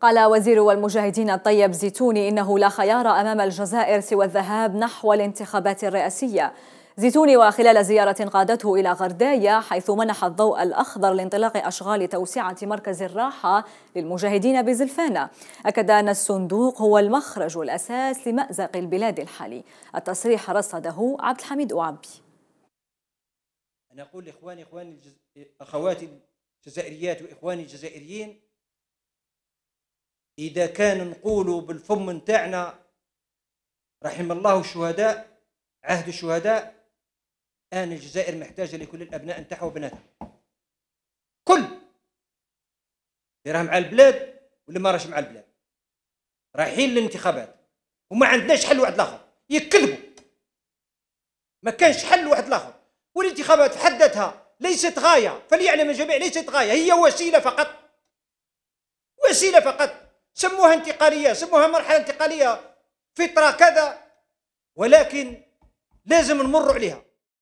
قال وزير المجاهدين الطيب زيتوني إنه لا خيار أمام الجزائر سوى الذهاب نحو الانتخابات الرئاسية زيتوني وخلال زيارة قادته إلى غردايا حيث منح الضوء الأخضر لانطلاق أشغال توسعة مركز الراحة للمجاهدين بزلفانة أكد أن الصندوق هو المخرج الأساس لمأزق البلاد الحالي التصريح رصده عبد الحميد أعبي أنا أقول لإخواني إخواني الجز... أخواتي الجزائريات وإخواني الجزائريين اذا كان نقولوا بالفم نتاعنا رحم الله الشهداء عهد الشهداء الان الجزائر محتاجه لكل الابناء نتاعها وبناتها كل اللي راه مع البلاد واللي ما راهش مع البلاد رايحين للانتخابات وما عندناش حل واحد لاخر يكذبوا ما كانش حل واحد لاخر والانتخابات في حد ذاتها ليست غايه فليعلم الجميع ليست غايه هي وسيله فقط وسيله فقط سموها انتقاليه سموها مرحله انتقاليه فطره كذا ولكن لازم نمر عليها